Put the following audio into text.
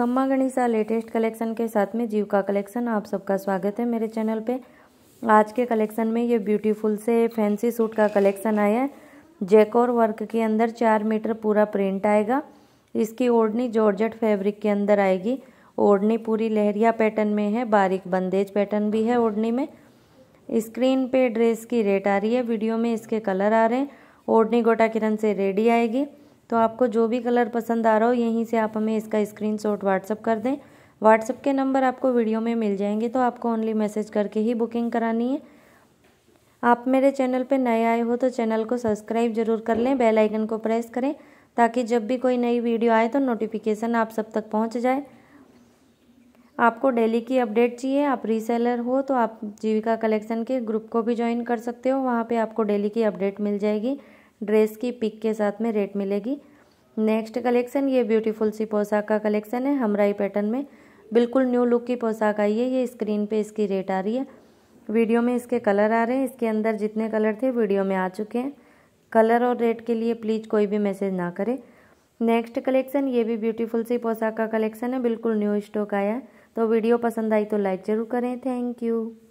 खम्मा गणिसा latest collection के साथ में जीव का कलेक्शन आप सबका स्वागत है मेरे चैनल पे आज के कलेक्शन में ये ब्यूटीफुल से फैंसी सूट का कलेक्शन आया है जेकोर वर्क के अंदर चार मीटर पूरा प्रिंट आएगा इसकी ओढ़नी जॉर्जट फैब्रिक के अंदर आएगी ओढ़नी पूरी लहरिया पैटर्न में है बारीक बंदेज पैटर्न भी है ओढ़नी में स्क्रीन पे ड्रेस की रेट आ रही है वीडियो में इसके कलर आ रहे हैं ओढ़नी गोटा किरण से रेडी आएगी तो आपको जो भी कलर पसंद आ रहा हो यहीं से आप हमें इसका स्क्रीन शॉट व्हाट्सअप कर दें व्हाट्सअप के नंबर आपको वीडियो में मिल जाएंगे तो आपको ओनली मैसेज करके ही बुकिंग करानी है आप मेरे चैनल पर नए आए हो तो चैनल को सब्सक्राइब जरूर कर लें बेल आइकन को प्रेस करें ताकि जब भी कोई नई वीडियो आए तो नोटिफिकेशन आप सब तक पहुंच जाए आपको डेली की अपडेट चाहिए आप रीसेलर हो तो आप जीविका कलेक्शन के ग्रुप को भी ज्वाइन कर सकते हो वहाँ पे आपको डेली की अपडेट मिल जाएगी ड्रेस की पिक के साथ में रेट मिलेगी नेक्स्ट कलेक्शन ये ब्यूटीफुल सी पोशाक का कलेक्शन है हमराई पैटर्न में बिल्कुल न्यू लुक की पोशाक आई है ये स्क्रीन पे इसकी रेट आ रही है वीडियो में इसके कलर आ रहे हैं इसके अंदर जितने कलर थे वीडियो में आ चुके हैं कलर और रेट के लिए प्लीज़ कोई भी मैसेज ना करें नेक्स्ट कलेक्शन ये भी ब्यूटीफुल सी पोशाक का कलेक्शन है बिल्कुल न्यू स्टॉक आया है तो वीडियो पसंद आई तो लाइक ज़रूर करें थैंक यू